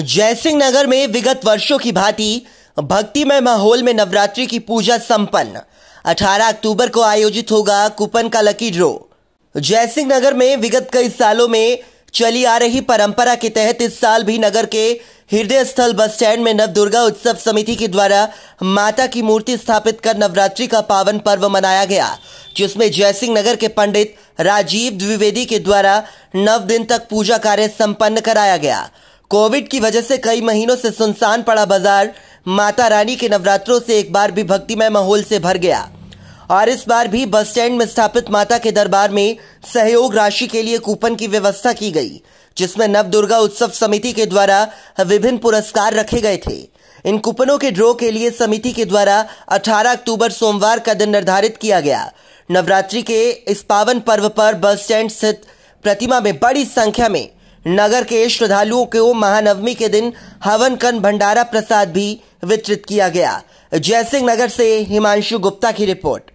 जयसिंह नगर में विगत वर्षों की भांति भक्तिमय माहौल में नवरात्रि की पूजा संपन्न 18 अक्टूबर को आयोजित होगा कुपन का लकी ड्रो जयसिंह नगर में विगत कई सालों में चली आ रही परंपरा के तहत इस साल भी नगर के हृदय स्थल बस स्टैंड में नव दुर्गा उत्सव समिति के द्वारा माता की मूर्ति स्थापित कर नवरात्रि का पावन पर्व मनाया गया जिसमें जयसिंह नगर के पंडित राजीव द्विवेदी के द्वारा नव दिन तक पूजा कार्य संपन्न कराया गया कोविड की वजह से कई महीनों से सुनसान पड़ा बाजार माता रानी के नवरात्रों से एक बार भी भक्तिमय माहौल से भर गया और इस बार भी बस स्टैंड में स्थापित माता के दरबार में सहयोग राशि के लिए कूपन की व्यवस्था की गई जिसमें नव दुर्गा उत्सव समिति के द्वारा विभिन्न पुरस्कार रखे गए थे इन कूपनों के ड्रॉ के लिए समिति के द्वारा 18 अक्टूबर सोमवार का दिन निर्धारित किया गया नवरात्रि के इस पावन पर्व पर बस स्टैंड स्थित प्रतिमा में बड़ी संख्या में नगर के श्रद्धालुओं को महानवमी के दिन हवन कन भंडारा प्रसाद भी वितरित किया गया जयसिंह नगर से हिमांशु गुप्ता की रिपोर्ट